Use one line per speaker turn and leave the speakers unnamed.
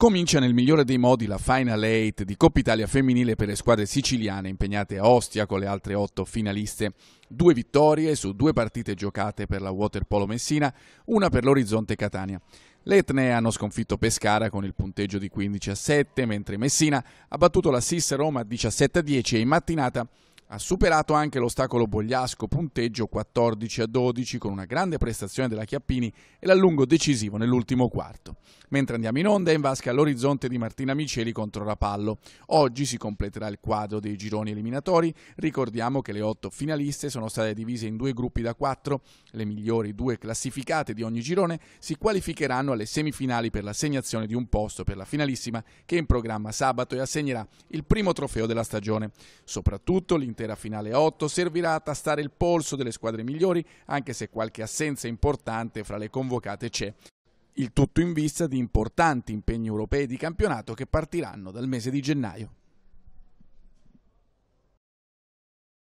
Comincia nel migliore dei modi la Final 8 di Coppa Italia femminile per le squadre siciliane impegnate a Ostia con le altre otto finaliste. Due vittorie su due partite giocate per la Waterpolo Messina, una per l'Orizzonte Catania. Le Etnee hanno sconfitto Pescara con il punteggio di 15 a 7, mentre Messina ha battuto la Sis Roma 17 a 10 e in mattinata ha superato anche l'ostacolo Bogliasco, punteggio 14 a 12 con una grande prestazione della Chiappini e l'allungo decisivo nell'ultimo quarto. Mentre andiamo in onda è in vasca l'orizzonte di Martina Miceli contro Rapallo. Oggi si completerà il quadro dei gironi eliminatori. Ricordiamo che le otto finaliste sono state divise in due gruppi da quattro. Le migliori due classificate di ogni girone si qualificheranno alle semifinali per l'assegnazione di un posto per la finalissima che è in programma sabato e assegnerà il primo trofeo della stagione. Soprattutto l'interno l'intera finale 8 servirà a tastare il polso delle squadre migliori, anche se qualche assenza importante fra le convocate c'è. Il tutto in vista di importanti impegni europei di campionato che partiranno dal mese di gennaio.